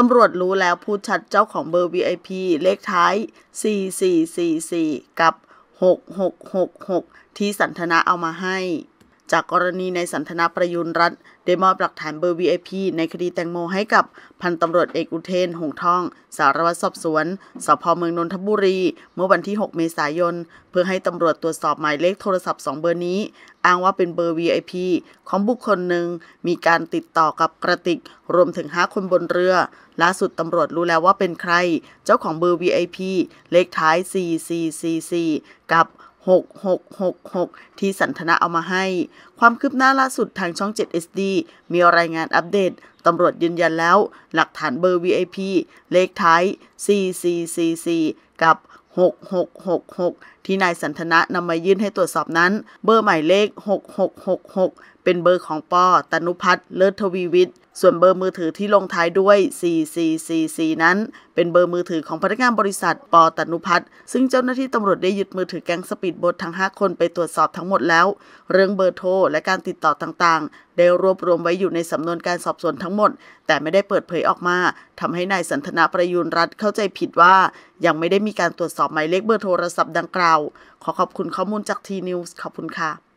ตำรวจรู้แล้วพูดชัดเจ้าของเบอร์ VIP เลขท้าย 4444 กับ 6666 ที่สันทนาเอามาให้จากกรณีในสันทนาประยุนรัฐได้มอบหลักฐานเบอร์ VIP ในคดีแตงโมให้กับพันตำรวจเอกอุเทนหงทอง สารวัตรสอบสวนสพเมืองนนทบุรี เมื่อวันที่ 6 เมษายน เพื่อให้ตำรวจตรวจสอบหมายเลขโทรศัพท์ 2 เบอร์นี้ อ้างว่าเป็นเบอร์ VIP ของบุคคลหนึ่งมีการติดต่อกับกระติก รวมถึง 5 คนบนเรือล่าสุดตำรวจรู้แล้วว่าเป็นใครเจ้าของเบอร์ VIP เลขท้าย 4444 กับ6666 ที่สันทนาเอามาให้ ความคืบหน้าล่าสุดทางช่อง 7 SD มีรายงานอัปเดตตำรวจยืนยันแล้ว หลักฐานเบอร์ VIP เลขท้าย4444กับ 6666 ที่นายสันทนานำมายื่นให้ตรวจสอบนั้น เบอร์หมายเลข 6666เป็นเบอร์ของปอตนุพัฒน์เลิศทวีวิทย์ส่วนเบอร์มือถือที่ลงท้ายด้วย 4444 นั้น เป็นเบอร์มือถือของพนักงานบริษัท ปอตนุพัฒน์ซึ่งเจ้าหน้าที่ ตำรวจ ได้ยึดมือถือแก๊งสปีดโบ๊ททั้ง5 คน ไปตรวจสอบทั้งหมดแล้ว เรื่องเบอร์โทรและการติดต่อต่างๆได้รวบรวมไว้อยู่ในสำนวนการสอบสวนทั้งหมด แต่ไม่ได้เปิดเผยออกมาทำให้นายสันทนาประยุนรัฐเข้าใจผิดว่ายังไม่ได้มีการตรวจสอบหมายเลขเบอร์โทรศัพท์ดังกล่าวขอขอบคุณข้อมูลจากทีนิวส์ขอบคุณค่ะ